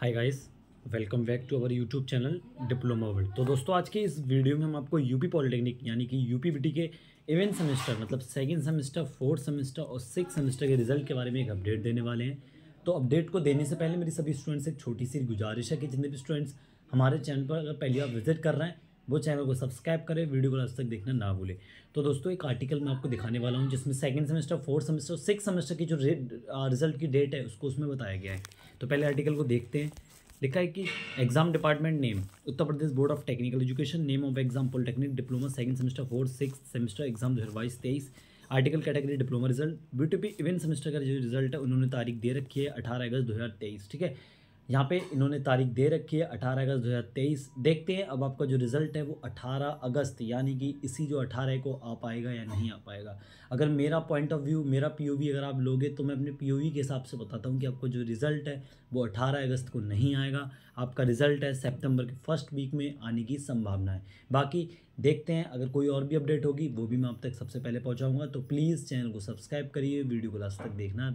hi guys welcome back to our YouTube channel Diploma World तो दोस्तों आज के इस वीडियो में हम आपको यूपी पॉलिटेक्निक यानी कि यूपी बीटी के इवेंट सेमेस्टर मतलब सेकेंड सेमेस्टर फोर्थ सेमेस्टर और सिक्स सेमेस्टर के रिजल्ट के बारे में एक अपडेट देने वाले हैं तो अपडेट को देने से पहले मेरी सभी स्टूडेंट्स एक छोटी सी गुजारिश है कि जितने भी स्टूडेंट्स हमारे चैनल पर अगर पहली बार विजिट कर रहे हैं वो चैनल को सब्सक्राइब करें वीडियो को लास्ट तक देखना ना भूले तो दोस्तों एक आर्टिकल मैं आपको दिखाने वाला हूँ जिसमें second semester fourth semester six semester की जो रिजल्ट की डेट है उसको उसमें बताया गया है तो पहले आर्टिकल को देखते हैं लिखा है कि exam department name Uttar Pradesh board of technical education name of exam polytechnic diploma second semester fourth six semester exam दो हज़ार बाईस तेईस article category diploma result P even semester का जो रिजल्ट है उन्होंने तारीख दे रखी है अठारह अगस्त दो हज़ार तेईस ठीक है यहाँ पे इन्होंने तारीख दे रखी है 18 अगस्त 2023 देखते हैं अब आपका जो रिज़ल्ट है वो 18 अगस्त यानी कि इसी जो 18 को आ पाएगा या नहीं आ पाएगा अगर मेरा पॉइंट ऑफ व्यू मेरा पीओवी अगर आप लोगे तो मैं अपने पीओवी के हिसाब से बताता हूँ कि आपको जो रिज़ल्ट है वो 18 अगस्त को नहीं आएगा आपका रिज़ल्ट है सेप्टेम्बर के फर्स्ट वीक में आने की संभावना है बाकी देखते हैं अगर कोई और भी अपडेट होगी वो भी मैं आप तक सबसे पहले पहुँचाऊँगा तो प्लीज़ चैनल को सब्सक्राइब करिए वीडियो को लास्ट तक देखना